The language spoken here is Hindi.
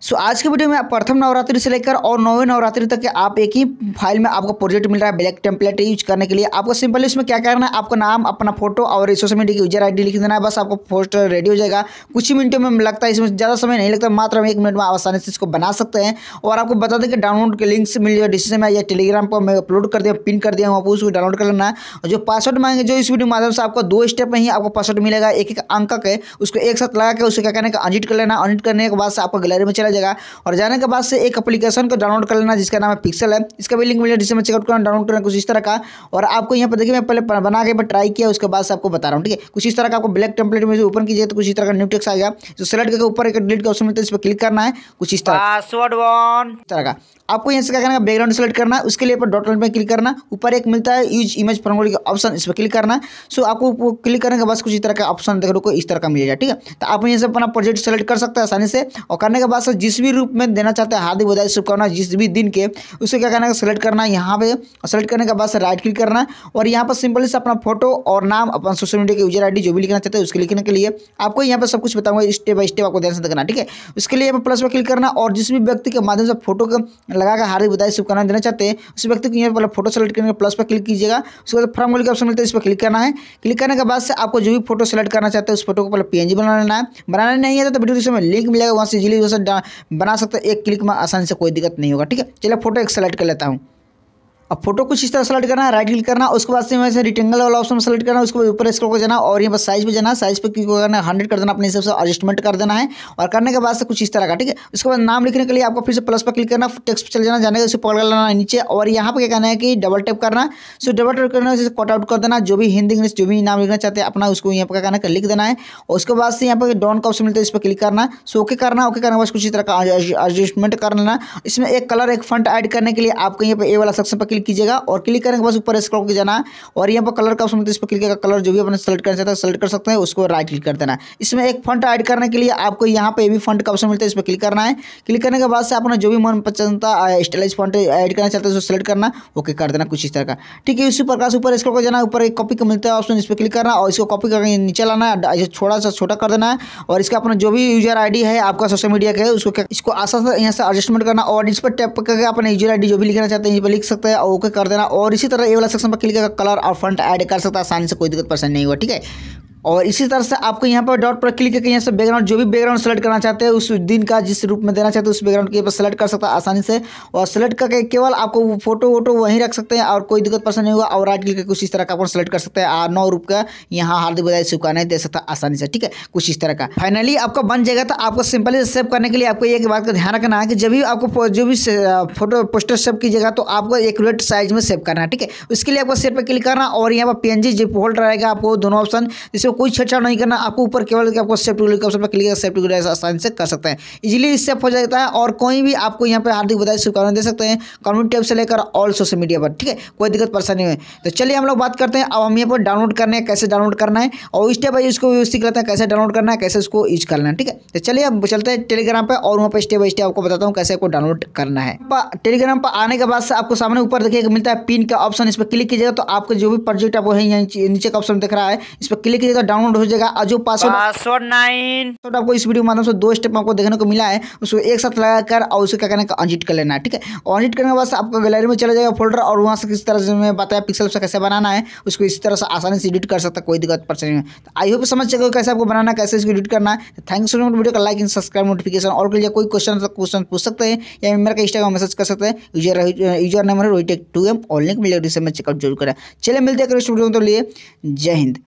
सो so, आज के वीडियो में आप प्रथम नवरात्रि से लेकर और नौवें नवरात्रि तक के आप एक ही फाइल में आपको प्रोजेक्ट मिल रहा है ब्लैक टेम्पलेट यूज करने के लिए आपको सिंपली इसमें क्या करना है आपका नाम अपना फोटो और सोशल मीडिया की यूजर आईडी लिख देना है बस आपको पोस्टर रेडी हो जाएगा कुछ ही मिनटों में लगता है इसमें ज़्यादा समय नहीं लगता मात्र हम एक मिनट में आसानी से इसको बना सकते हैं और आपको बता दें कि डाउनलोड के लिंक्स मिल जाए डिस्क्रिप्शन में या टेलीग्राम पर मैं अपलोड कर दिया पिन कर दिया हूँ आपको उसको डाउनलोड कर लेना है और जो पासवर्ड मांगे जो इस वीडियो माध्यम से आपको दो स्टेप में ही आपको पासवर्ड मिलेगा एक एक अंक है उसको एक साथ लगा के उसको क्या करना है अनिट कर लेना अनिट करने के बाद से आपको गैलरी में चला चला जाएगा और जाने के बाद से एक अपलीकेशन को डाउनलोड कर लेना जिसका नाम है पिक्सल है इसका भी लिंक मिल जाए चेकआउट करना डाउनलोड करना कुछ इस तरह का और आपको यहाँ पर देखिए मैं पहले बना के ट्राई किया उसके बाद से आपको बता रहा हूँ ठीक है कुछ इस तरह का आपको ब्लैक टेम्पलेट में ओपन कीजिए तो कुछ इस तरह का न्यू टेक्स गया जो सेलेक्ट करके ऊपर एक डिलीट का ऑप्शन मिलता है इस पर क्लिक करना है कुछ इस तरह पासवर्ड वन तरह का आपको यहाँ से क्या करना बैकग्राउंड सेलेक्ट करना उसके लिए पर डॉट लाइन पर क्लिक करना ऊपर एक मिलता है यूज इमेज फॉर्मोली का ऑप्शन इस पर क्लिक करना सो आपको क्लिक करने के बाद कुछ इस तरह का ऑप्शन देखने को इस तरह का मिलेगा ठीक है तो आप यहाँ से अपना प्रोजेक्ट सेलेक्ट कर सकते हैं आसानी से और करने के बाद जिस भी रूप में देना चाहते हैं हार्दिक बधाई शुभकामना जिस भी दिन के उसे क्या करना है सेलेक्ट करना है यहाँ पे सेलेक्ट करने के बाद से राइट क्लिक करना है और यहाँ पर सिंपली से अपना फोटो और नाम अपना सोशल मीडिया के यूजर डी जो भी लिखना चाहते हैं उसके लिखने के लिए आपको यहाँ पर सब कुछ बताऊंगा स्टेप बाय स्टेप आपको ध्यान से देखना ठीक है उसके लिए यहाँ पर प्लस पर क्लिक करना और जिस भी व्यक्ति के माध्यम से फोटो लगाकर हार्दिक बधाई शुभकामना देना चाहते हैं उस व्यक्ति को यहाँ पर फोटो सेलेक्ट करने प्लस पर क्लिक कीजिएगा उसके बाद फॉर्म का ऑप्शन मिलता है इस पर क्लिक करना है क्लिक करने के बाद से आपको जो भी फोटो सेलेक्ट करना चाहते हैं उस फोटो को पहले पीएनजी बना लेना है बनाना नहीं आता तो वीडियो में लिंक मिलेगा वहाँ से जिले वहाँ से बना सकते हो एक क्लिक में आसानी से कोई दिक्कत नहीं होगा ठीक है चलिए फोटो एक सेलेक्ट कर लेता हूँ अब फोटो कुछ इस तरह सेलेक्ट करना है राइट क्लिक करना उसके बाद से यहाँ से रिटेंगल वाला ऑप्शन सेलेक्ट करना उसके बाद ऊपर स्क्रॉल को जाना और यहाँ पर साइज पे जाना साइज पे क्लिक करना हंड्रेड कर देना अपने हिसाब से एडजस्टमेंट कर देना है और करने के बाद से कुछ इस तरह का ठीक है उसके बाद नाम लिखने के लिए आपको फिर से प्लस पर क्लिक करना टेक्स पर चले जाना जाने का उसे पकड़ लेना नीचे और यहाँ पर क्या कहना है कि डबल टैप करना सो डबल टैप करना उसे कट आउट कर देना जो भी हिंदी इंग्लिश जो भी नाम लिखना चाहते हैं अपना उसको यहाँ पर क्या कहना लिख देना है और उसके बाद से यहाँ पर डॉन का ऑप्शन मिलता है इस पर क्लिक करना सो ओके करना ओके करने के बाद कुछ इस तरह का एडजस्टमेंट कर लेना इसमें एक कलर एक फंट ऐड करने के लिए आपको यहाँ पर ए वाला सेक्शन पर क्लिक कीजिएगा और क्लिक करने के बाद ऊपर स्क्रॉल के जाना और यहाँ पर कलर का ऑप्शन इस पर क्लिक करेगा कलर जो भी अपने सेलेक्ट करना चाहता है सेलेक्ट कर सकते हैं उसको राइट क्लिक कर देना इसमें एक फंड ऐड करने के लिए आपको यहाँ पर भी फंड का ऑप्शन मिलता है इस पर क्लिक करना है क्लिक करने के बाद से अपना जो भी मन पसंदता स्टाइलिश फंड ऐड करना चाहते हैं उसको सेलेक्ट करना ओके कर देना कुछ इस तरह का ठीक है इसी प्रकार से ऊपर स्क्रॉल को जाना ऊपर एक कॉपी का मिलता है ऑप्शन इस पर क्लिक करना और इसको कॉपी करके नीचे लाना है थोड़ा सा छोटा कर देना है और इसका अपना जो भी यूजर आईडी है आपका सोशल मीडिया का है उसको इसको आसान से यहाँ से एडजस्टमेंट करना और इस पर टैप करके अपना यूजर आईडी जो भी लिखना चाहते हैं इस पर लिख सकते हैं ओके कर देना और इसी तरह ये वाला सेक्शन पर क्लिक कर कलर और फ्रंट ऐड कर सकता है आसानी से कोई दिक्कत परेशानी नहीं हुआ ठीक है और इसी तरह से आपको यहाँ पर डॉट पर क्लिक करके यहाँ से बैकग्राउंड जो भी बैकग्राउंड सेलेक्ट करना चाहते हैं उस दिन का जिस रूप में देना चाहते हैं उस बैकग्राउंड के सेलेक्ट कर सकता है आसानी से और सेलेक्ट करके केवल आपको फोटो वोटो वहीं रख सकते हैं और कोई दिक्कत परेशान नहीं होगा और राइट क्लिक करके कुछ इस तरह का अपन सेलेक्ट कर सकते हैं और नौ रूप का यहाँ हार्दिक बधाई शुभकामनाएं दे सकता आसानी से ठीक है कुछ इस तरह का फाइनली आपका बन जाएगा तो आपको सिंपली सेव करने के लिए आपको एक बात का ध्यान रखना है कि जब भी आपको जो भी फोटो पोस्टर सेव कीजिएगा तो आपको एक साइज में सेव करना है ठीक है उसके लिए आपको सेव पर क्लिक करना और यहाँ पर पी एन जो फोल्ड रहेगा आपको दोनों ऑप्शन जिसमें इसमें कोई छेड़छाड़ नहीं करना आपको ऊपर केवल आपको सेफ्टी ऑप्शन पर क्लिक सेफ्टी गुली आसानी से कर सकते हैं इजिली इससे हो जाता है और कोई भी आपको यहाँ पर हार्दिक बधाई शुभकामना दे सकते हैं कम्युनिटी टेप से लेकर ऑल सोशल मीडिया पर ठीक है कोई दिक्कत परेशानी हुई तो चलिए हम लोग बात करते हैं अब हम यहाँ पर डाउनलोड करने है कैसे डाउनलोड करना है और स्टेप बाई उसको सीख लेते हैं कैसे डाउनलोड करना है कैसे उसको यूज करना है ठीक है तो चलिए अब चलते हैं टेलीग्राम पर और वहाँ पर स्टेप बाई स्टेप आपको बताता हूँ कैसे आपको डाउनलोड करना है टेलीग्राम पर आने के बाद से आपको सामने ऊपर देखिए मिलता है पिन का ऑप्शन इस पर क्लिक कीजिएगा तो आपका जो भी प्रोजेक्ट आपको नीचे का ऑप्शन दिख रहा है इस पर क्लिक कीजिएगा जाएगा डाउनलोड हो जाएगा और जो पासवर्ड पासवर्ड नाइन तो आपको इस वीडियो माध्यम से दो स्टेप आपको देखने को मिला है उसको एक साथ लगाकर और उसे क्या करना है अनजिट कर लेना है ठीक है अनजिट करने के बाद आपको गैलरी में चला जाएगा फोल्डर और वहाँ से किस तरह से मैं बताया पिक्सल से कैसे बनाना है उसको इस तरह से आसानी से एडिट कर सकता कोई दिक्कत परेशानी नहीं तो आई होप समझ सकते कैसे आपको बनाना कैसे इसको एडिट करना है थैंक्स फॉर वीडियो का लाइक एंड सब्सक्राइब नोटिफिकेशन और के कोई क्वेश्चन क्वेश्चन तो पूछ सकते हैं या मेरे का इंस्टाग्राम मैसेज कर सकते हैं यूजर यूजर नंबर है रोहित टू एम और लिंक मिलेगा जिससे तो मैं चेकआउट जरूर करें चले मिलते हैं नेक्स्ट वीडियो के लिए जय हिंद